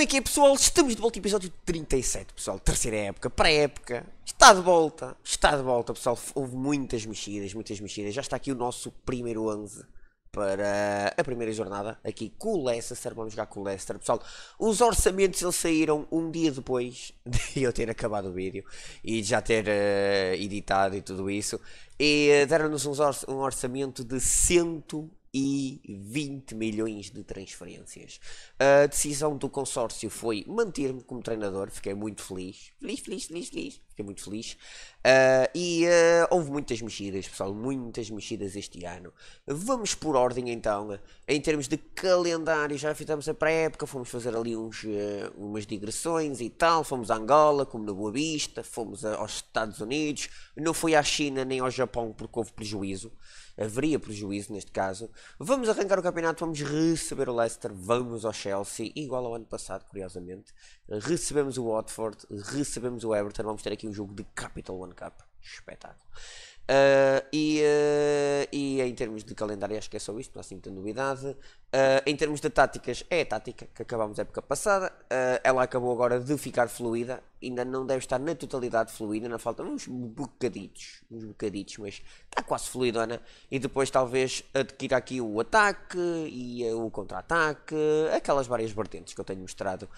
como é que é, pessoal? Estamos de volta ao episódio 37, pessoal. Terceira época, pré-época. Está de volta, está de volta, pessoal. Houve muitas mexidas, muitas mexidas. Já está aqui o nosso primeiro 11 para a primeira jornada aqui com o Leicester, vamos jogar com o Leicester pessoal, os orçamentos eles saíram um dia depois de eu ter acabado o vídeo e de já ter uh, editado e tudo isso e eh, deram-nos um, um orçamento de 100 e 20 milhões de transferências. A decisão do consórcio foi manter-me como treinador, fiquei muito feliz. Feliz, feliz, feliz, feliz. Fiquei muito feliz. Uh, e uh, houve muitas mexidas, pessoal, muitas mexidas este ano. Vamos por ordem então, em termos de calendário, já fizemos a pré-época, fomos fazer ali uns, uh, umas digressões e tal, fomos a Angola, como na Boa Vista, fomos a, aos Estados Unidos, não fui à China nem ao Japão porque houve prejuízo, haveria prejuízo neste caso. Vamos arrancar o campeonato, vamos receber o Leicester, vamos ao Chelsea, igual ao ano passado, curiosamente. Recebemos o Watford, recebemos o Everton, vamos ter aqui um jogo de Capital One one cup. Espetáculo. Uh, e, uh, e em termos de calendário, acho que é só isto, não há assim muita novidade. Uh, em termos de táticas, é a tática que acabámos a época passada. ela acabou agora de ficar fluida, ainda não deve estar na totalidade fluida, ainda faltam uns bocaditos, uns bocaditos, mas está quase fluidona. E depois talvez adquira aqui o ataque e eh, o contra-ataque, aquelas várias vertentes que eu tenho mostrado.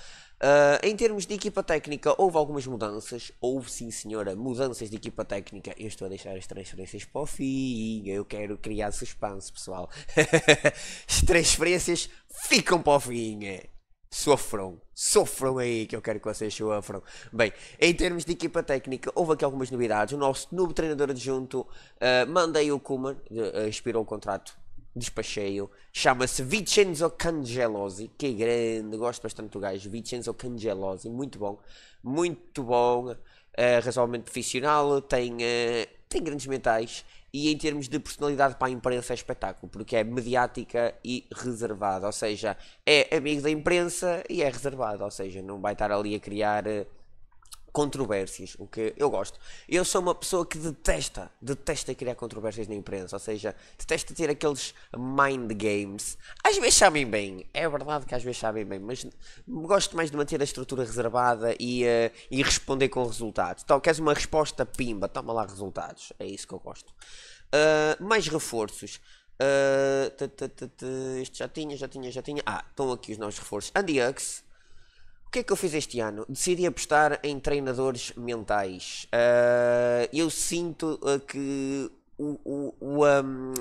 Uh, em termos de equipa técnica, houve algumas mudanças, houve sim senhora, mudanças de equipa técnica. Eu estou a deixar as transferências para o fim, eu quero criar suspense, pessoal. as transferências ficam para o fim. Sofram. Sofram aí, que eu quero que vocês sofram. Bem, em termos de equipa técnica, houve aqui algumas novidades. O nosso novo treinador adjunto, uh, mandei o Kuman, uh, eh, expirou o contrato, despachei-o. Chama-se Vincenzo Cangelosi, que é grande, gosto bastante do gajo. Vincenzo Cangelosi, muito bom. Muito bom, uh, razoavelmente profissional, tem... Uh, tem grandes mentais e em termos de personalidade para a imprensa é espetáculo, porque é mediática e reservada, ou seja, é amigo da imprensa e é reservado, ou seja, não vai estar ali a criar eh, controvérsias, o que eu gosto. Eu sou uma pessoa que detesta, detesta criar controvérsias na imprensa, ou seja, detesta ter aqueles mind games. Às vezes sabem bem, é verdade que às vezes sabem bem, mas gosto mais de manter a estrutura reservada e, uh, e responder com resultados. Então, queres uma resposta pimba, toma lá resultados, é isso que eu gosto. Uh, mais reforços. Uh, t -t -t isto já tinha, já tinha, já tinha. Ah, estão aqui os nossos reforços. Andy Hux, que é que eu fiz este ano? Decidi apostar em treinadores mentais. Uh, eu sinto ah, que o, o, o um,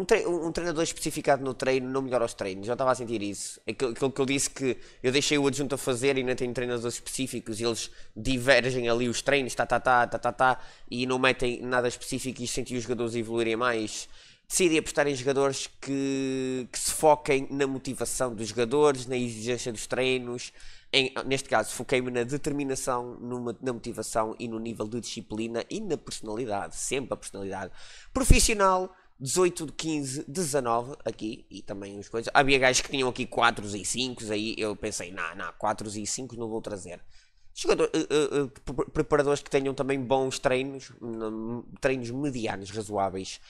um, tre um, treinador especificado no treino não melhora os treinos. Eu estava a sentir isso. Aquilo, aquilo, que eu disse que eu deixei o adjunto a fazer e não tenho treinadores específicos e eles divergem ali os treinos, tá, tá, tá, tá, tá, tá, e não metem nada específico e senti os jogadores evoluírem mais decidi apostar em jogadores que, que, se foquem na motivação dos jogadores, na exigência dos treinos, em, neste caso, foquei-me na determinação, numa, na motivação e no nível de disciplina e na personalidade, sempre a personalidade. Profissional, 18 de 15, 19 aqui e também uns coisas. Havia gajos que tinham aqui 4 e 5, aí eu pensei, não, não, 4 e 5 não vou trazer. Jogador, uh, uh, preparadores que tenham também bons treinos, treinos medianos, razoáveis.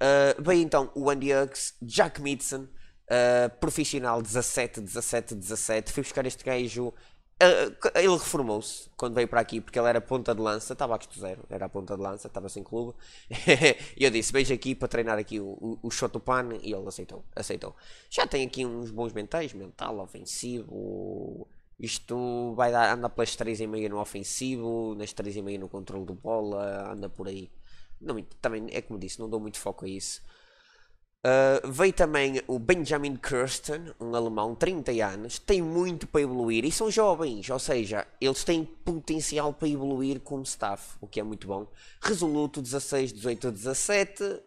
Uh, bem, então, o Andy Huggs, Jack Midson, uh, profissional 17, 17, 17. Fui buscar este gajo. Uh, ele reformou-se quando veio para aqui porque ele era ponta de lança, estava a custo zero, era a ponta de lança, estava sem clube. e eu disse: Veja aqui para treinar aqui o, o, Shotopan e ele aceitou. aceitou. Já tem aqui uns bons mentais, mental, ofensivo. Isto vai dar, anda pelas 3,5 no ofensivo, nas 3,5 no controle de bola, anda por aí. Não, também é como disse, não dou muito foco a isso. Uh, veio também o Benjamin Kirsten, um alemão, 30 anos, tem muito para evoluir e são jovens, ou seja, eles têm potencial para evoluir como staff, o que é muito bom. Resoluto 16, 18 17,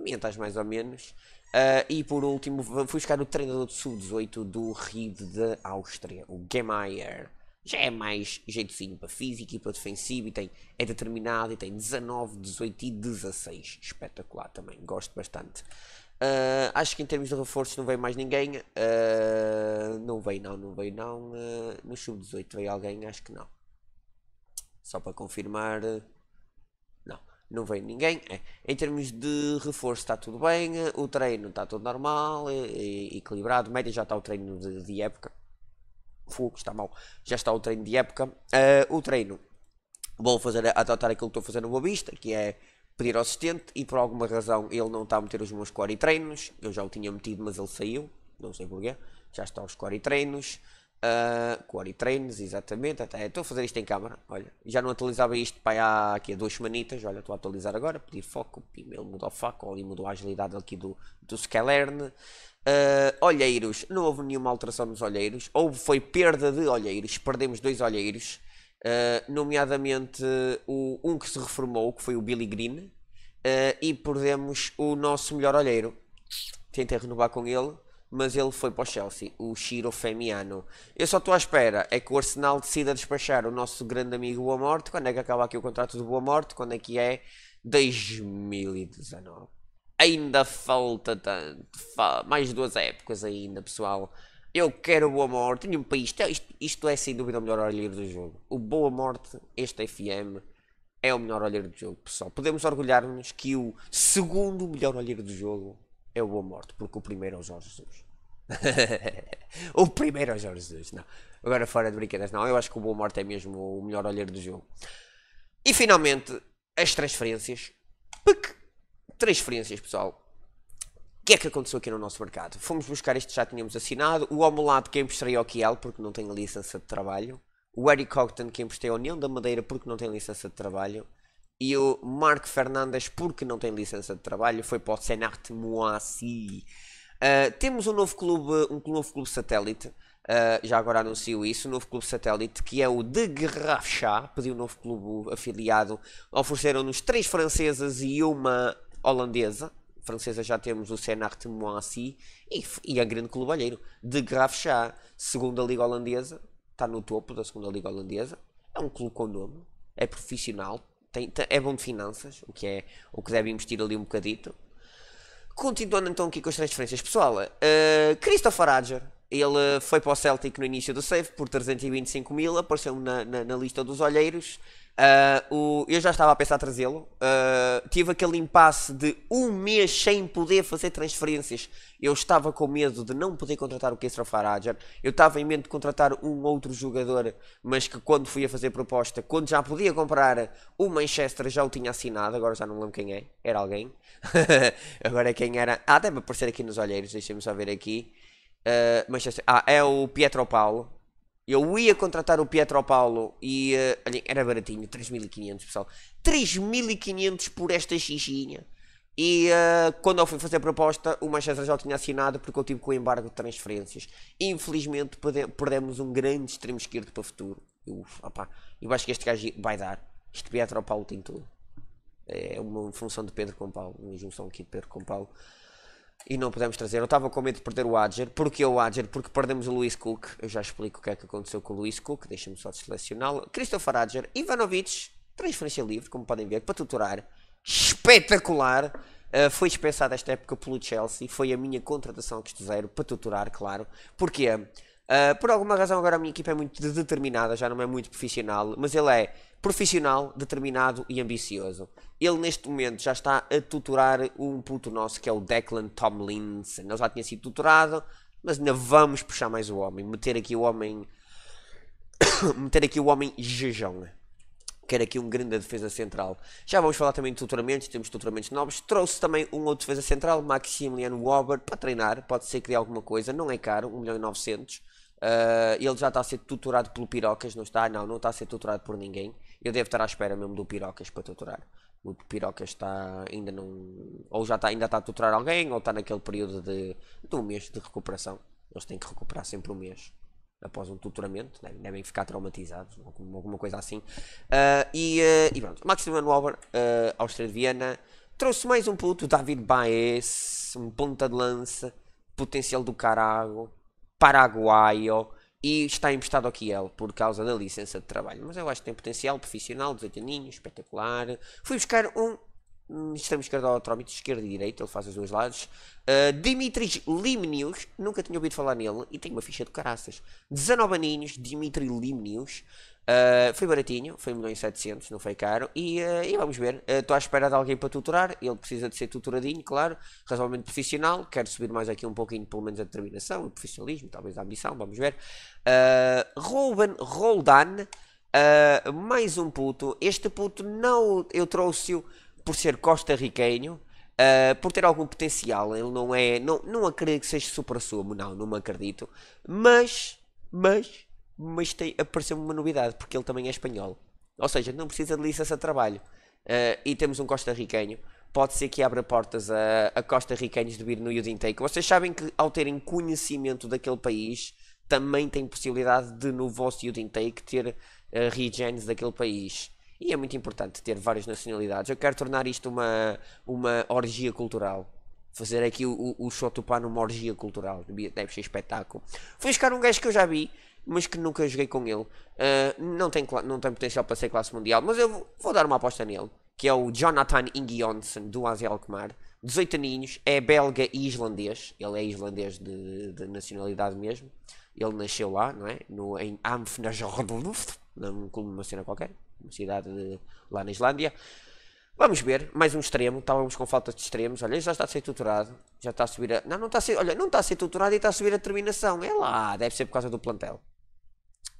mentais mais ou menos. Uh, e por último, fui buscar o treinador de sub-18 do Rio de Áustria, o Gemaier. Já é mais jeitozinho para físico e para defensivo e tem, é determinado e tem 19, 18 e 16. Espetacular também, gosto bastante. Uh, acho que em termos de reforços não veio mais ninguém. Uh, não veio não, não veio não. Uh, no sub-18 veio alguém, acho que não. Só para confirmar. Não, não veio ninguém. É. Em termos de reforço está tudo bem. O treino está tudo normal, e, e, equilibrado. Média já está o treino de, de época. Fogo, está mal. Já está o treino de época. o treino. Vou fazer, adotar aquilo que estou fazendo no Boa Vista, que é pedir ao assistente e por alguma razão ele não está a meter os meus score e treinos. Eu já o tinha metido, mas ele saiu, não sei porquê. Já está os score e treinos. Uh, ah, core e treinos, exatamente. Até, estou a fazer isto em câmara. Olha, já não atualizava isto para há aqui há duas semanitas. Olha, estou a atualizar agora. Pedir foco, ele mudou o foco, ali mudou a agilidade aqui do, do Skellern. Uh, ah, olheiros, não houve nenhuma alteração nos olheiros. Houve foi perda de olheiros, perdemos dois olheiros. Eh, nomeadamente o, um que se reformou, que foi o Billy Green, uh, e perdemos o nosso melhor olheiro. Tentei renovar com ele, mas ele foi para o Chelsea, o Shiro Femiano. Eu só estou à espera, é que o Arsenal decida despachar o nosso grande amigo Boa Morte. Quando é que acaba aqui o contrato de Boa Morte? Quando é que é? 2019. Ainda falta tanto, mais duas épocas ainda, pessoal. Eu quero boa morte, nenhum país. É, isto, isto, é sem dúvida o melhor olheiro do jogo. O Boa Morte, este FM, é o melhor olheiro do jogo, pessoal. Podemos orgulhar-nos que o segundo melhor olheiro do jogo é o Boa Morte, porque o primeiro é o Jorge Jesus. o primeiro é o Jorge Jesus, não. Agora fora de brincadeiras, não. Eu acho que o Boa Morte é mesmo o melhor olheiro do jogo. E finalmente, as transferências. Transferências, pessoal que é que aconteceu aqui no nosso mercado? Fomos buscar isto, já tínhamos assinado. O Homolab que emprestei ao Kiel, porque não tem licença de trabalho. O Eric Cogton que emprestei ao União da Madeira, porque não tem licença de trabalho. E o Marco Fernandes, porque não tem licença de trabalho, foi para o Senart Moassi. Uh, ah, temos um novo clube, um novo clube satélite. Uh, já agora anuncio isso, o um novo clube satélite que é o de Garrafchá, pediu um novo clube afiliado, ofereceram-nos três francesas e uma holandesa, francesa já temos o Senart Moissy e, e a grande Clubalheiro. De Graf já, segunda liga holandesa, está no topo da segunda liga holandesa. É um clube com nome, é profissional, tem, é bom de finanças, o que é o que deve investir ali um bocadito. Continuando então aqui com as transferências, pessoal, uh, eh, Christopher Adger ele foi para o Celtic no início do save por 325 mil, apareceu na, na, na lista dos olheiros. Uh, o, eu já estava a pensar trazê-lo. Uh, tive aquele impasse de um mês sem poder fazer transferências. Eu estava com medo de não poder contratar o Kesra Farajar. Eu estava em mente de contratar um outro jogador, mas que quando fui a fazer proposta, quando já podia comprar o Manchester, já o tinha assinado. Agora já não lembro quem é. Era alguém. Agora é quem era. Ah, deve aparecer aqui nos olheiros. Deixem-me só ver aqui. Uh, Manchester. Ah, é o Pietro Paulo. Eu ia contratar o Pietro Paulo e. Uh, eh, olhem, era baratinho, 3.500, pessoal. 3.500 por esta xixinha. E uh, quando eu fui fazer a proposta, o Manchester já o tinha assinado porque eu tive com o embargo de transferências. Infelizmente, perdemos um grande extremo esquerdo para o futuro. Ufa, opa. Eu acho que este gajo vai dar. Este Pietro Paulo tem tudo. É uma função de Pedro com Paulo, uma junção aqui de Pedro com Paulo e não pudemos trazer. Eu estava com medo de perder o Adger. Porquê o Adger? Porque perdemos o Luís Cook. Eu já explico o que é que aconteceu com o Luís Cook. Deixa-me só selecioná-lo. Christopher Adger. Ivanovic. Transferência livre, como podem ver, para tutorar. Espetacular. Uh, foi dispensado esta época pelo Chelsea. Foi a minha contratação que zero para tutorar, claro. Porquê? Uh, por alguma razão, agora a minha equipa é muito determinada, já não é muito profissional, mas ele é profissional, determinado e ambicioso. Ele, neste momento, já está a tutorar um puto nosso que é o Declan Tomlinson. Ele já tinha sido tutorado, mas ainda vamos puxar mais o homem, meter aqui o homem. meter aqui o homem jejão. Quero aqui um grande defesa central. Já vamos falar também de tutoramentos, temos tutoramentos novos. Trouxe também um outro defesa central, Maximiliano Wobber, para treinar. Pode ser que dê alguma coisa, não é caro, 1 milhão e 900. Uh, ele já está a ser tutorado pelo Pirocas, não está? Não, não está a ser tutorado por ninguém. Eu devo estar à espera mesmo do Pirocas para tutorar. O Pirocas está ainda não. Ou já está, ainda está a tutorar alguém, ou está naquele período de, de um mês de recuperação. Eles têm que recuperar sempre um mês após um tutoramento, devem, né? devem ficar traumatizados, alguma coisa assim. Uh, e, uh, e pronto, Maximiliano Auber, uh, Áustria de Viena, trouxe mais um puto, David Baez, um ponta de lança, potencial do carago paraguaio e está emprestado aqui ele por causa da licença de trabalho. Mas eu acho que tem potencial profissional, 18 aninhos, espetacular. Fui buscar um extremo hum, esquerdo ao trómito, esquerda e direita, ele faz os dois lados. Uh, Dimitris Limnius, nunca tinha ouvido falar nele e tem uma ficha de caraças. 19 aninhos, Dimitri Limnius. Uh, foi baratinho, foi 1 milhão e 700, não foi caro. E, uh, e vamos ver. Estou uh, à espera de alguém para tutorar. Ele precisa de ser tutoradinho, claro. Razoavelmente profissional. Quero subir mais aqui um pouquinho, pelo menos, a determinação, o profissionalismo, talvez a ambição. Vamos ver. Uh, Ruben Roldan, mais um puto. Este puto não. Eu trouxe-o por ser costarriquenho, uh, ah, por ter algum potencial. Ele não é. Não, não acredito que seja super sumo não, não me acredito. Mas, mas, mas tem, apareceu-me uma novidade, porque ele também é espanhol. Ou seja, não precisa de licença de trabalho. Uh, e temos um costarriquenho. Pode ser que abra portas a, a costarriquenhos de vir no Youth Intake. Vocês sabem que ao terem conhecimento daquele país, também tem possibilidade de no vosso Youth Intake ter uh, daquele país. E é muito importante ter várias nacionalidades. Eu quero tornar isto uma, uma orgia cultural. Fazer aqui o, o, o Chotupá numa orgia cultural. Deve ser espetáculo. Fui buscar um gajo que eu já vi, mas que nunca joguei com ele. Uh, não, tem, não tem potencial para ser classe mundial, mas eu vou, vou dar uma aposta nele. Que é o Jonathan Ingionsen, do AZ Alkmaar. 18 aninhos, é belga e islandês. Ele é islandês de, de nacionalidade mesmo. Ele nasceu lá, não é? No, em Amfnajorluft, num clube, uma cena qualquer uma cidade de, lá na Islândia. Vamos ver, mais um extremo, estávamos com falta de extremos, olha, já está a ser tutorado, já está a subir a... Não, não está a ser, olha, não está a ser tutorado e está a subir a terminação, é lá, deve ser por causa do plantel.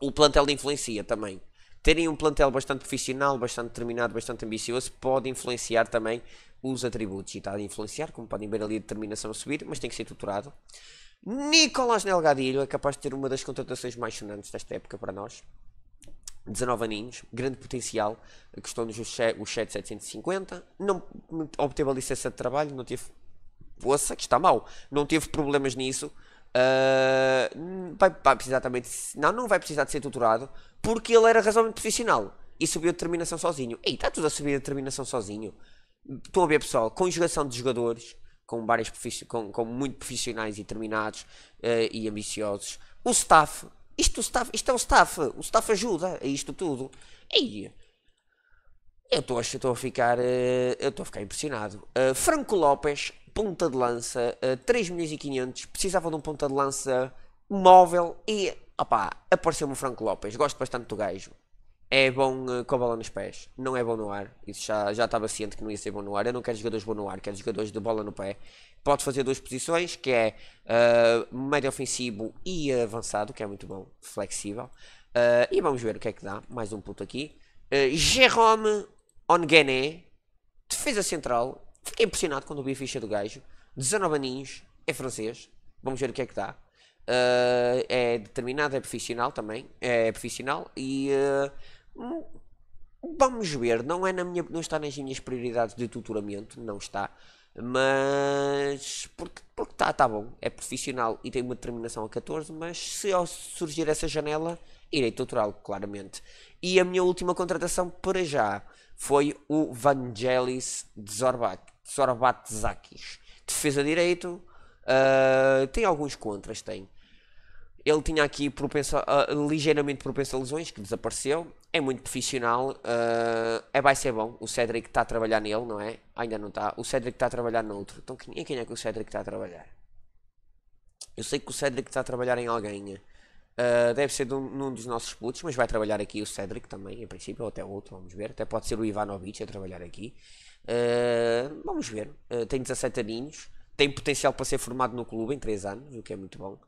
O plantel influencia também. Terem um plantel bastante profissional, bastante determinado, bastante ambicioso, pode influenciar também os atributos. E está a influenciar, como podem ver ali, a determinação a subir, mas tem que ser tutorado. Nicolás Nelgadilho é capaz de ter uma das contratações mais sonantes desta época para nós. 19 aninhos, grande potencial, custou-nos o Shed 750, não obteve a licença de trabalho, não teve. Poça, que está mal, não teve problemas nisso. Uh, vai, vai, precisar também de, não, não vai precisar de ser tutorado porque ele era razoavelmente profissional e subiu a determinação sozinho. Ei, está tudo a subir a determinação sozinho. Estou a ver, pessoal, conjugação de jogadores com, várias com, com muito profissionais e determinados uh, e ambiciosos. O staff, isto, staff, isto é o staff. O staff ajuda a isto tudo. e eu estou a ficar. Eh, eu estou a ficar impressionado. Uh, Franco Lopes, ponta de lança, uh, eh, 3 milhões e 500. Precisava de um ponta de lança móvel e. Opá, apareceu-me o Franco Lopes. Gosto bastante do gajo é bom eh, com a bola nos pés, não é bom no ar. Isso já, já estava ciente que não ia ser bom no ar. Eu não quero jogadores bom no ar, quero jogadores de bola no pé. Pode fazer duas posições, que é uh, médio ofensivo e avançado, que é muito bom, flexível. Uh, e vamos ver o que é que dá. Mais um puto aqui. Uh, Jerome Onguené, defesa central. Fiquei impressionado quando vi a ficha do gajo. 19 aninhos, é francês. Vamos ver o que é que dá. Uh, é determinado, é profissional também, é profissional e uh, Vamos ver, não, é na minha, não está nas minhas prioridades de tutoramento, não está. Mas. Porque, porque está tá bom, é profissional e tem uma determinação a 14, mas se ao surgir essa janela, irei tutorá-lo, claramente. E a minha última contratação para já foi o Vangelis Zorbat, Zorbatzakis. Defesa de direito, uh, tem alguns contras, tem. Ele tinha aqui propenso, uh, ah, ligeiramente propenso a lesões, que desapareceu é muito profissional, uh, é, vai ser bom. O Cedric está a trabalhar nele, não é? Ah, ainda não está. O Cedric está a trabalhar noutro. Então em quem é que o Cedric está a trabalhar? Eu sei que o Cedric está a trabalhar em alguém. Uh, deve ser de um, num dos nossos putos, mas vai trabalhar aqui o Cedric também, em princípio, ou até outro, vamos ver. Até pode ser o Ivanovic a trabalhar aqui. Uh, vamos ver. tem 17 aninhos, tem potencial para ser formado no clube em 3 anos, o que é muito bom.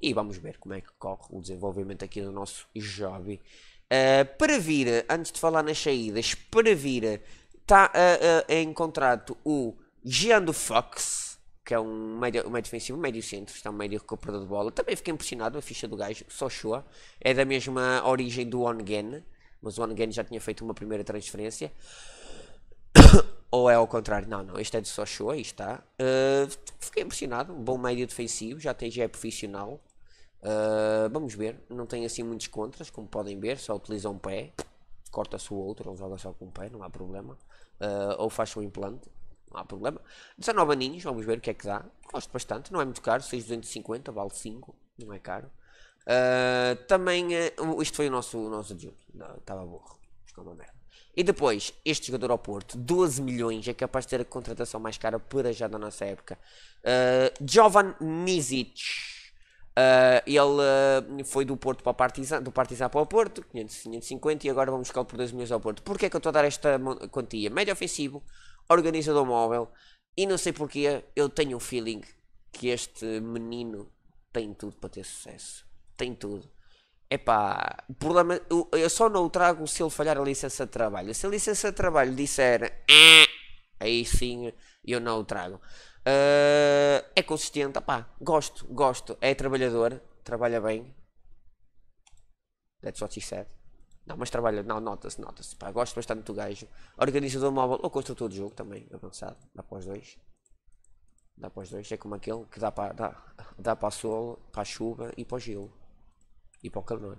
E vamos ver como é que corre o desenvolvimento aqui do nosso jovem. Uh, para vir, antes de falar nas saídas, para vir, está uh, eh, uh, eh, em contrato o Jean do Fox, que é um médio, um médio defensivo, médio centro, está um médio recuperador de bola. Também fiquei impressionado, a ficha do gajo, só Shoa. É da mesma origem do Ongen, mas o Ongen já tinha feito uma primeira transferência. Ou é ao contrário? Não, não, este é de Sochua, aí está. fiquei impressionado, um bom médio defensivo, já tem, já é profissional. Uh, vamos ver, não tem assim muitos contras, como podem ver, só utiliza um pé, corta-se o outro, ou joga só com um pé, não há problema. Uh, ou faz um implante, não há problema. 19 aninhos, vamos ver o que é que dá. Gosto bastante, não é muito caro, 6,250, vale 5, não é caro. Uh, também, uh, isto foi o nosso, o nosso adjunto, estava burro, ficou uma merda. E depois, este jogador ao Porto, 12 milhões, é capaz de ter a contratação mais cara para já da nossa época. Uh, Jovan Nizic. Uh, ele uh, foi do Porto para o Partizan, do Partizan para o Porto, 500, 550, e agora vamos buscar por 2 milhões ao Porto. Porquê é que eu estou a dar esta quantia? Médio ofensivo, organizador móvel, e não sei porquê, eu tenho um feeling que este menino tem tudo para ter sucesso. Tem tudo. É pá, problema, eu, eu, só não o trago se ele falhar a licença de trabalho. Se a licença de trabalho disser, eh", aí sim e eu não o trago. Uh, é consistente, opá, gosto, gosto. É trabalhador, trabalha bem. That's what she said. Não, mas trabalha, não, nota-se, nota-se. Pá, gosto bastante do gajo. Organizador móvel ou construtor de jogo também, avançado. Dá para os dois. Dá para os dois, é como aquele que dá para, dá, dá para sol, para a chuva e para o gelo. E para o calor.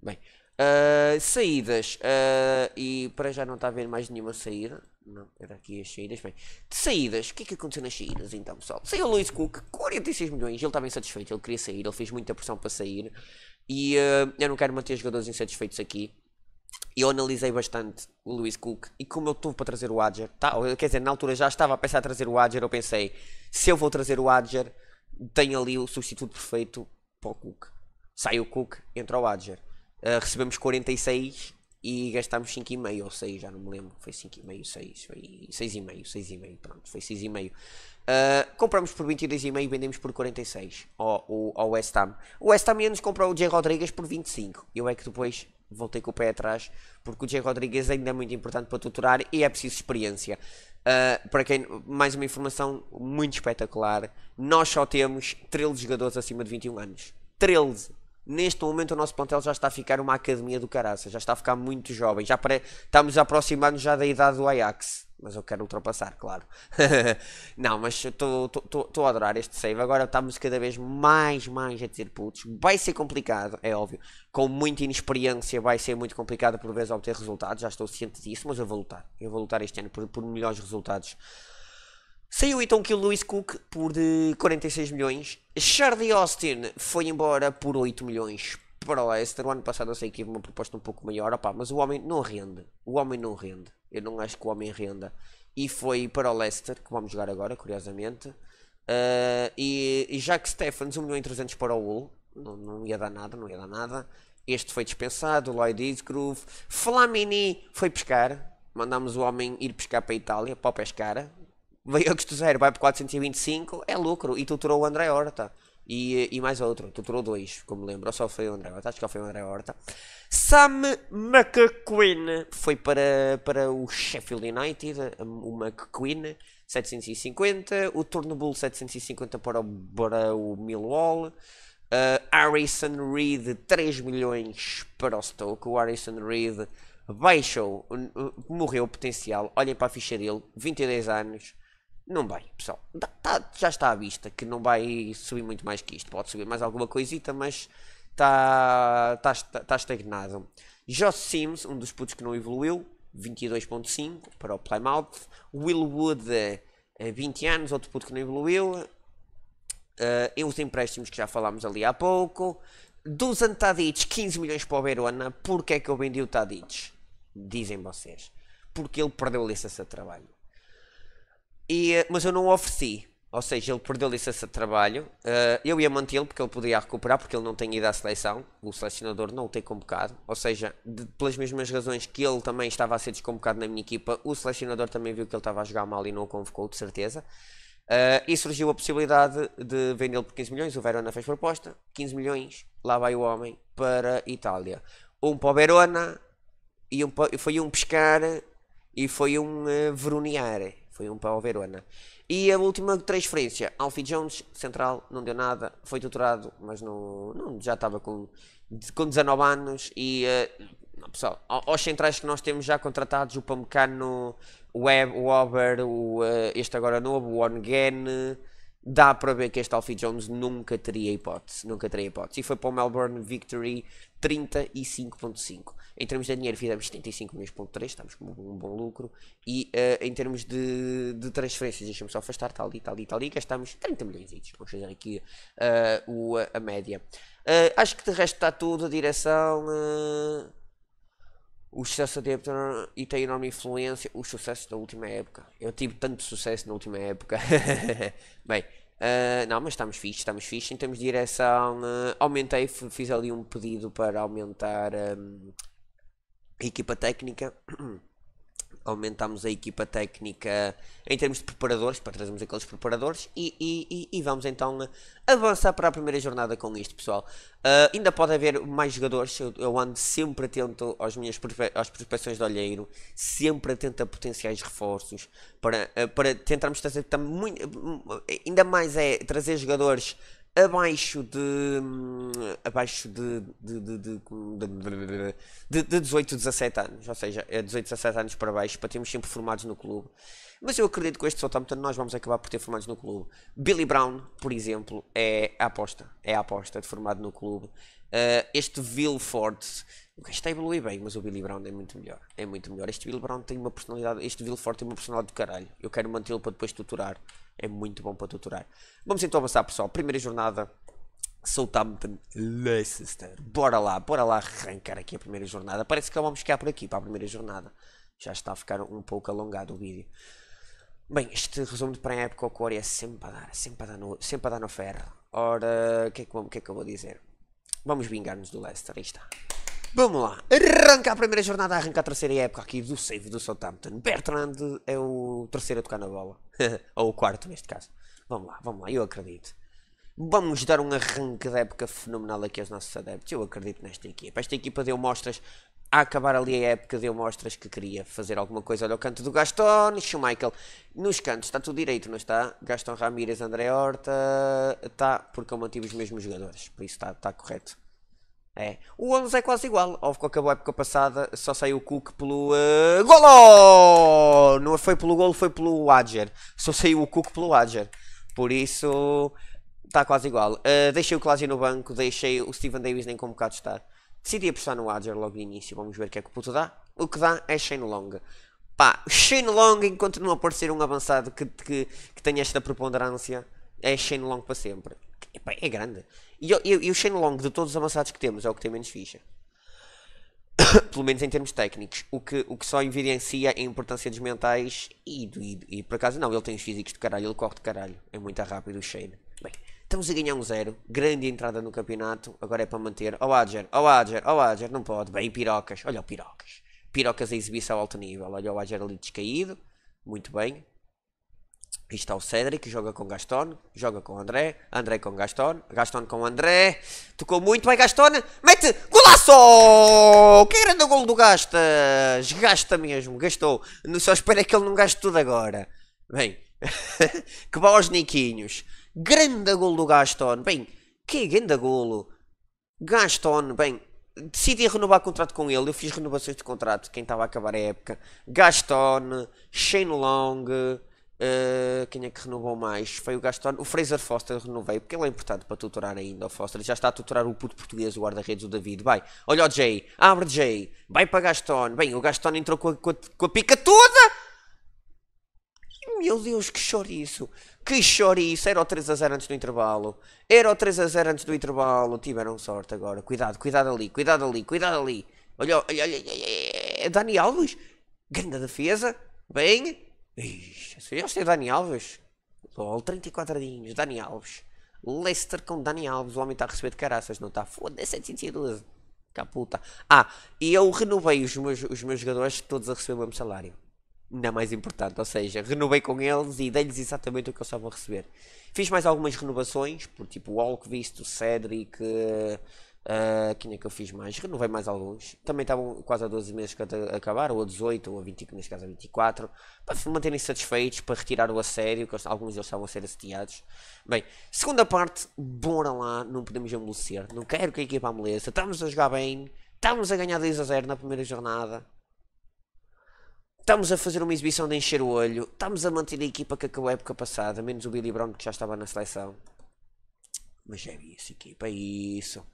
Bem, uh, saídas. Uh, e para já não está a haver mais nenhuma saída. Não, era aqui as saídas. Bem, de saídas, o que é que aconteceu nas saídas então, pessoal? Saiu o Luiz Cook, 46 milhões, ele estava insatisfeito, ele queria sair, ele fez muita pressão para sair. E uh, eu não quero manter jogadores insatisfeitos aqui. Eu analisei bastante o Luiz Cook e como eu estou para trazer o Adger, tá, quer dizer, na altura já estava a pensar em trazer o Adger, eu pensei, se eu vou trazer o Adger, tenho ali o substituto perfeito para o Cook. Sai o Cook, entra o Adger. Uh, recebemos 46 e gastámos 5,5 ou 6, já não me lembro, foi 5,5, 6, foi 6,5, 6,5, pronto, foi 6,5. Uh, ah, compramos por 22,5 e vendemos por 46 ao, ao, West Ham. O West Ham ia nos comprar o Jay Rodrigues por 25. Eu é que depois voltei com o pé atrás, porque o Jay Rodrigues é ainda é muito importante para tutorar e é preciso experiência. Uh, para quem, mais uma informação muito espetacular, nós só temos 13 jogadores acima de 21 anos. 13! neste momento o nosso plantel já está a ficar uma academia do caraça, já está a ficar muito jovem, já pare... estamos a aproximar-nos já da idade do Ajax, mas eu quero ultrapassar, claro. não, mas estou a adorar este save, agora estamos cada vez mais, mais a dizer putos, vai ser complicado, é óbvio, com muita inexperiência vai ser muito complicado por vezes obter resultados, já estou ciente disso, mas eu vou lutar, eu vou lutar este ano por, por melhores resultados Saiu então que o Lewis Cook por 46 eh, milhões. Charlie Austin foi embora por 8 milhões para o Leicester. O ano passado eu sei que tive uma proposta um pouco maior, opá, mas o homem não rende. O homem não rende. Eu não acho que o homem renda. E foi para o Leicester, que vamos jogar agora, curiosamente. Uh, e, e Jack Stephens, 1 milhão e 300 para o Hull. Não, não ia dar nada, não ia dar nada. Este foi dispensado, Lloyd Isgrove. Flamini foi pescar. Mandámos o homem ir pescar para a Itália, para o Pescara veio a custo zero, vai por 425, é lucro. E tutorou o André Horta. E, eh, e mais outro, tutorou dois, como lembro. Ou só foi o André Horta, acho que só foi o André Horta. Sam McQueen foi para, para o Sheffield United, o McQueen 750, o Turnbull 750 para o, para o Millwall. Uh, Harrison Reed 3 milhões para o Stoke. O Harrison Reed baixou, morreu o potencial. Olhem para a ficha dele, 22 anos não vai, pessoal. Tá, tá, já está à vista que não vai subir muito mais que isto. Pode subir mais alguma coisita, mas está tá, tá, tá estagnado. Josh Sims, um dos putos que não evoluiu, 22.5 para o Plymouth. Will Wood, 20 eh, eh, anos, outro puto que não evoluiu. Uh, os empréstimos que já falámos ali há pouco. Dusan Tadic, 15 milhões para o Verona. Porquê é que eu vendi o Tadic? Dizem vocês. Porque ele perdeu a licença de trabalho. E, mas eu não ofereci. Ou seja, ele perdeu licença de trabalho. Uh, eu ia mantê-lo porque ele podia recuperar, porque ele não tem ido à seleção. O selecionador não o tem convocado. Ou seja, de, pelas mesmas razões que ele também estava a ser desconvocado na minha equipa, o selecionador também viu que ele estava a jogar mal e não o convocou, de certeza. Uh, e surgiu a possibilidade de vendê-lo por 15 milhões. O Verona fez proposta: 15 milhões. Lá vai o homem para Itália. Um para o Verona, e um, foi um pescar e foi um uh, eh, veronear. Foi um para o Verona. E a última transferência, Alfie Jones, central, não deu nada, foi tutorado, mas não, não já estava com, com 19 anos. E, uh, pessoal, aos centrais que nós temos já contratados, o Pamecano, o Web, o Ober, o, uh, este agora novo, o Ongen, dá para ver que este Alfie Jones nunca teria hipótese, nunca teria hipótese. E foi para o Melbourne Victory 35.5. Em termos de dinheiro fizemos 75 milhões.3, estamos com um bom lucro. E uh, em termos de, de transferências, deixamos me só afastar, tal e tal e tal e gastamos 30 milhões. Vamos fazer aqui uh, o, a média. Uh, acho que de resto está tudo, a direção... O sucesso da época e tem enorme influência. O sucesso da última época. Eu tive tanto sucesso na última época. Bem, Uh, não, mas estamos fixos, estamos fixos Em termos de direção, uh, aumentei, fiz ali um pedido para aumentar um, ah, a equipa técnica. aumentámos a equipa técnica em termos de preparadores, para trazermos aqueles preparadores e, e, e, vamos então avançar para a primeira jornada com isto, pessoal. Uh, ainda pode haver mais jogadores, eu, eu ando sempre atento às minhas às prospeções de olheiro, sempre atento a potenciais reforços, para, uh, para tentarmos trazer também, muito, ainda mais é trazer jogadores abaixo de hum, abaixo de de, de, de, de 18, 17 anos, ou seja, é 18, 17 anos para baixo, para termos sempre formados no clube. Mas eu acredito que com este Southampton nós vamos acabar por ter formados no clube. Billy Brown, por exemplo, é a aposta, é a aposta de formado no clube. Uh, este Vilford, o gajo está a evoluir bem, mas o Billy Brown é muito melhor, é muito melhor. Este Billy Brown tem uma personalidade, este Vilford tem uma personalidade do caralho. Eu quero mantê-lo para depois tutorar é muito bom para tutorar. Vamos então avançar, pessoal. Primeira jornada, Southampton Leicester. Bora lá, bora lá arrancar aqui a primeira jornada. Parece que vamos é ficar por aqui para a primeira jornada. Já está a ficar um pouco alongado o vídeo. Bem, este resumo de pré-época ao core é sempre a dar, sempre a dar no, sempre a dar no ferro. Ora, o que, é que, que, é que eu vou dizer? Vamos vingar-nos do Leicester, aí está. Vamos lá, arranca a primeira jornada, arranca a terceira época aqui do save do Southampton. Bertrand é o terceiro a tocar na bola. Ou o quarto, neste caso. Vamos lá, vamos lá, eu acredito. Vamos dar um arranque de época fenomenal aqui aos nossos adeptos. Eu acredito nesta equipa. Esta equipa deu mostras a acabar ali a época deu mostras que queria fazer alguma coisa. Olha o canto do Gaston, Michael nos cantos, está tudo direito, não está? Gaston Ramírez, André Horta, está, porque eu mantive os mesmos jogadores, por isso está, está correto. É. O 11 é quase igual. Houve que acabou a época passada, só saiu o Cook pelo. Uh, golo! Não foi pelo golo, foi pelo Adger. Só saiu o Cook pelo Adger. Por isso. Está quase igual. Uh, deixei o Cláudio no banco, deixei o Steven Davis nem convocado estar. Decidi apostar no Adger logo no início. Vamos ver o que é que o puto dá. O que dá é Shane Long. Pá, Shane Long, enquanto não aparecer um avançado que, que, que tenha esta preponderância, é Shane Long para sempre. Epá, é grande. E, e, e o Shane Long, de todos os amassados que temos, é o que tem menos ficha. Pelo menos em termos técnicos. O que, o que só evidencia a importância dos mentais e, e, e por acaso não, ele tem os físicos de caralho, ele corre de caralho. É muito rápido o Shane. Bem, estamos a ganhar um zero. Grande entrada no campeonato. Agora é para manter. Oh Adger, oh Adger, oh Adger, não pode. Bem, pirocas. Olha o pirocas. Pirocas a exibição alto nível. Olha o Adger ali descaído. Muito bem está o Cedric, joga com Gaston, joga com André, André com Gaston, Gaston com André, tocou muito, vai Gaston, mete, golaço! Que grande gol do Gastas! Gasta mesmo, gastou, só espero que ele não gaste tudo agora. Bem, que vá aos niquinhos, grande gol do Gaston, bem, que grande golo, Gaston, bem, decidi renovar o contrato com ele. Eu fiz renovações de contrato. Quem estava a acabar a época: Gaston, Shane Long, Uh, quem é que renovou mais? Foi o Gaston. O Fraser Foster renovei, porque ele é importante para tutorar ainda o Foster. Já está a tutorar o puto português, o guarda-redes, o David. Vai, olha o Jay, abre Jay, vai para Gaston. Bem, o Gaston entrou com a, com a, com a pica toda. Meu Deus, que isso Que isso Era o 3 a 0 antes do intervalo. Era o 3 a 0 antes do intervalo. Tiveram sorte agora. Cuidado, cuidado ali, cuidado ali, cuidado ali. Olha, olha, olha, olha. Dani Alves, grande defesa. Bem, eu é sei Dani Alves. LOL, 34 dinhos, Dani Alves. Leicester com Dani Alves, o homem está a receber de caraças, não está? Foda-se, 712. É Caputa. Ah, e eu renovei os meus, os meus jogadores todos a receber o mesmo salário. Ainda mais importante, ou seja, renovei com eles e dei-lhes exatamente o que eu estava a receber. Fiz mais algumas renovações, por tipo o Alckvist, o Cedric, eh, Uh, ah, quem é que eu fiz mais? Renovei mais alguns. Também estavam quase a 12 meses que acabaram, ou a 18, ou a 20, neste caso a 24, para se manterem satisfeitos, para retirar o assédio, que alguns deles estavam a ser assediados. Bem, segunda parte, bora lá, não podemos amolecer. Não quero que a equipa amoleça. Estamos a jogar bem, estamos a ganhar 10 a 0 na primeira jornada. Estamos a fazer uma exibição de encher o olho. Estamos a manter a equipa que acabou a época passada, menos o Billy Brown que já estava na seleção. Mas é isso, equipa, é isso.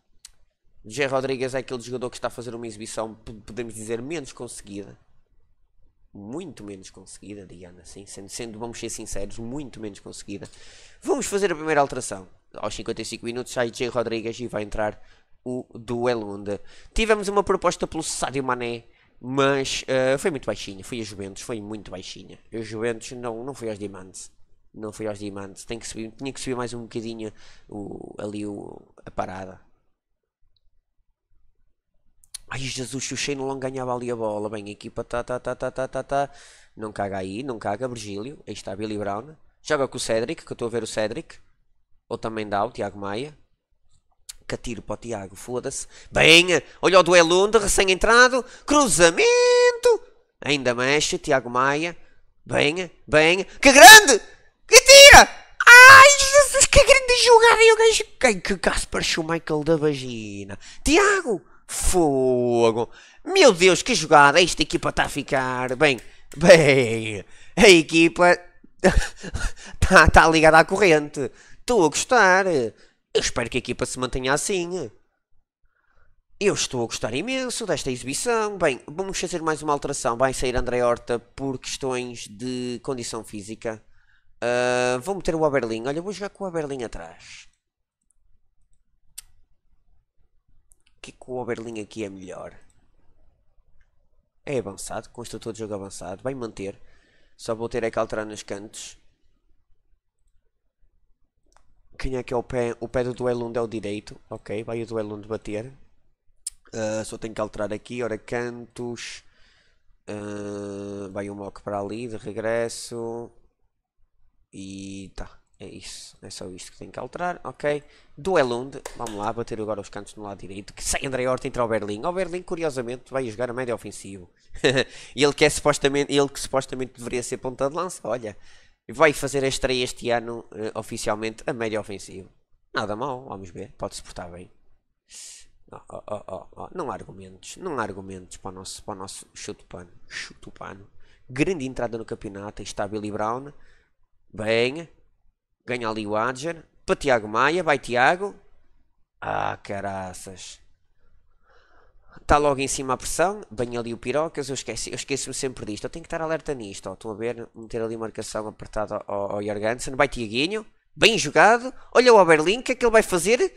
Jé Rodrigues é aquele jogador que está a fazer uma exibição, podemos dizer, menos conseguida. Muito menos conseguida, digamos assim. Sendo, sendo, vamos ser sinceros, muito menos conseguida. Vamos fazer a primeira alteração. Aos 55 minutos sai Jé Rodrigues e vai entrar o Duelunda. Tivemos uma proposta pelo Sadio Mané, mas uh, foi muito baixinha. Foi a Juventus, foi muito baixinha. A Juventus não, não foi aos Diamantes. não foi aos diamantes. Tem que subir, tinha que subir mais um bocadinho o, ali o, a parada. Ai Jesus, o Sheino Long ganhava ali a bola, bem, a equipa tá, tá, tá, tá, tá, tá, tá. Não caga aí, não caga, Virgílio. Aí está Billy Brown. Joga com o Cédric, que eu estou a ver o Cédric. Ou também dá o Tiago Maia. Que atiro para o Tiago, foda-se. Bem, olha o duelundo, recém-entrado. Cruzamento! Ainda mexe, Tiago Maia. Bem, bem. Que grande! Que tira! Ai, Jesus, que grande jogada! E o gajo... Que Gaspar Michael da vagina. Tiago! Fogo! Meu Deus, que jogada! Esta equipa está a ficar. Bem, bem, a equipa está tá ligada à corrente. Estou a gostar. Eu espero que a equipa se mantenha assim. Eu estou a gostar imenso desta exibição. Bem, vamos fazer mais uma alteração. Vai sair André Horta por questões de condição física. Uh, vou meter o Aberlin. Olha, vou jogar com o Aberlin atrás. que, o Oberlin aqui é melhor? É avançado, construtor de jogo avançado, vai manter. Só vou ter é que alterar nos cantos. Quem é que é o pé? O pé do duelo 1 é o direito. Ok, vai o duelo 1 bater. Uh, só tenho que alterar aqui, ora cantos. Uh, vai o um mock para ali, de regresso. E tá. É isso, é só isto que tem que alterar, ok? Do Elund, vamos lá, bater agora os cantos no lado direito. Que sai André Horta, entra o Berlim. O Berlim, curiosamente, vai jogar a média ofensivo. ele, que é, supostamente, ele que supostamente deveria ser ponta de lança, olha, vai fazer a estreia este ano, uh, oficialmente, a média ofensivo. Nada mal, vamos ver, pode-se portar bem. Oh, oh, oh, não há argumentos, não há argumentos para o nosso, para o nosso chute pano. Chute pano. Grande entrada no campeonato, está Billy Brown. Bem, Ganha ali o Adger. Para Tiago Maia, vai Tiago. Ah, caraças. Está logo em cima a pressão. Bem ali o Pirocas. Eu esqueço-me eu esqueço sempre disto. Eu tenho que estar alerta nisto. Estou a ver, meter ali marcação apertada ao, ao Jorgensen. Vai Tiaguinho. Bem jogado. Olha o Oberlin. O que é que ele vai fazer?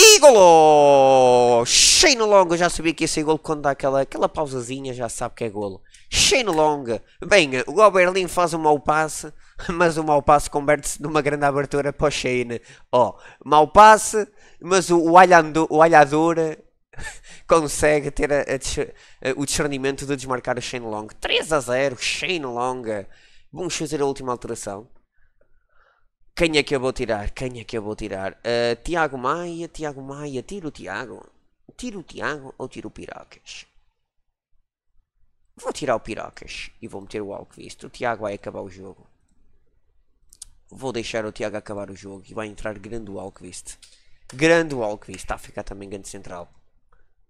E golo! Cheio longo, já sabia que ia ser golo quando dá aquela, aquela pausazinha, já sabe que é golo. Cheio longo. Bem, o Oberlin faz um mau passe, mas o mau passe converte-se numa grande abertura para o Shane. Ó, oh, mau passe, mas o, o, alhando, o alhador consegue ter a, a, a, o discernimento de desmarcar o Shane Long. 3 a 0, Shane Long. Vamos fazer a última alteração. Quem é que eu vou tirar? Quem é que eu vou tirar? Uh, Tiago Maia, Tiago Maia, tiro o Tiago. Tiro o Tiago ou tiro o Pirocas? Vou tirar o Pirocas e vou meter o Alquist. O Tiago vai acabar o jogo. Vou deixar o Tiago acabar o jogo e vai entrar grande o Alquist. Grande o Alquist, está a ficar também grande central.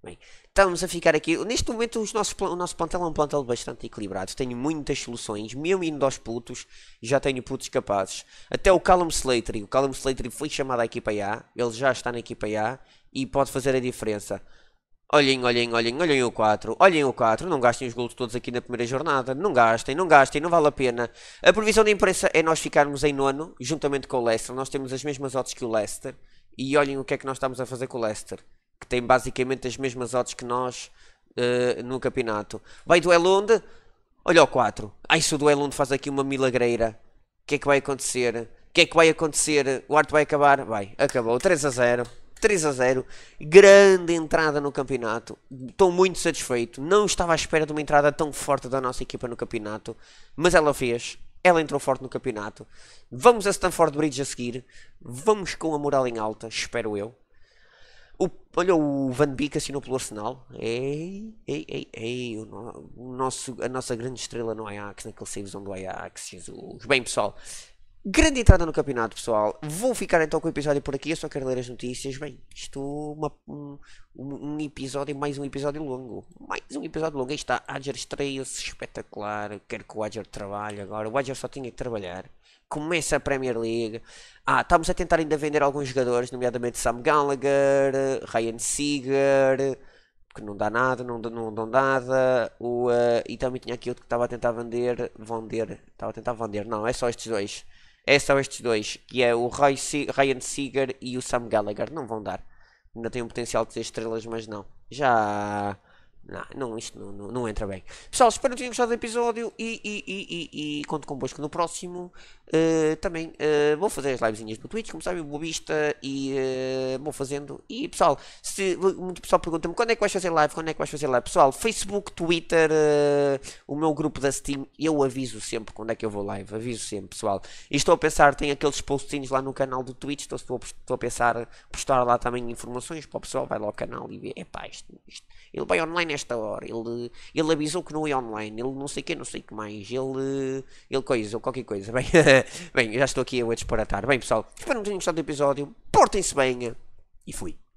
Bem, estamos a ficar aqui. Neste momento os nossos, o nosso plantel é um plantel bastante equilibrado. Tenho muitas soluções, Meu indo aos putos, já tenho putos capazes. Até o Callum Slater, o Callum Slater foi chamado à equipa A, ele já está na equipa A e pode fazer a diferença. Olhem, olhem, olhem, olhem o 4, olhem o 4, não gastem os gols todos aqui na primeira jornada, não gastem, não gastem, não vale a pena. A previsão da imprensa é nós ficarmos em nono, juntamente com o Leicester, nós temos as mesmas odds que o Leicester, e olhem o que é que nós estamos a fazer com o Leicester que tem basicamente as mesmas odds que nós uh, no campeonato. Vai do onde? Olha o 4. Ai, se o duelo faz aqui uma milagreira, o que é que vai acontecer? O que é que vai acontecer? O arte vai acabar? Vai, acabou. 3 a 0. 3 a 0, grande entrada no campeonato. Estou muito satisfeito. Não estava à espera de uma entrada tão forte da nossa equipa no campeonato, mas ela fez. Ela entrou forte no campeonato. Vamos a Stanford Bridge a seguir. Vamos com a moral em alta, espero eu. O, olha, o Van Beek assinou pelo Arsenal. Ei, ei, ei, ei. O, o nosso, a nossa grande estrela no é Ajax, naquele savezão do Ajax. Jesus. Bem, pessoal. Grande entrada no campeonato, pessoal. Vou ficar então com o episódio por aqui. Eu só quero ler as notícias. Bem, isto uma, um, um episódio, mais um episódio longo. Mais um episódio longo. Aí está. Adger estreia-se espetacular. Quero que o Adger trabalhe agora. O Adger só tinha que trabalhar começa a Premier League. Ah, estamos a tentar ainda vender alguns jogadores, nomeadamente Sam Gallagher, Ryan Seager, que não dá nada, não, não, não dá nada. O, uh, e também tinha aqui outro que estava a tentar vender, vender, estava a tentar vender, não, é só estes dois. É só estes dois, que é o Ryan Seager e o Sam Gallagher. Não vão dar. Ainda tem o potencial de ser estrelas, mas não. Já não, não isto não, não, não, entra bem. Pessoal, espero que tenham gostado do episódio e, e, e, e, e conto convosco no próximo. Uh, também uh, vou fazer as livezinhas no Twitch, como sabem, bobista e uh, vou fazendo. E pessoal, se, muito pessoal pergunta-me quando é que vais fazer live, quando é que vais fazer live. Pessoal, Facebook, Twitter, o meu grupo da Steam, eu aviso sempre quando é que eu vou live, aviso sempre, pessoal. E estou a pensar, tem aqueles postinhos lá no canal do Twitch, então estou, estou a pensar postar lá também informações para o pessoal, vai lá ao canal e vê, epá, isto, isto, ele vai online, esta hora, ele, ele avisou que não ia online, ele não sei o que, não sei o que mais, ele, ele coisa, ou qualquer coisa. Bem, bem, já estou aqui a disparatar. Bem, pessoal, espero que tenham gostado do episódio, portem-se bem e fui.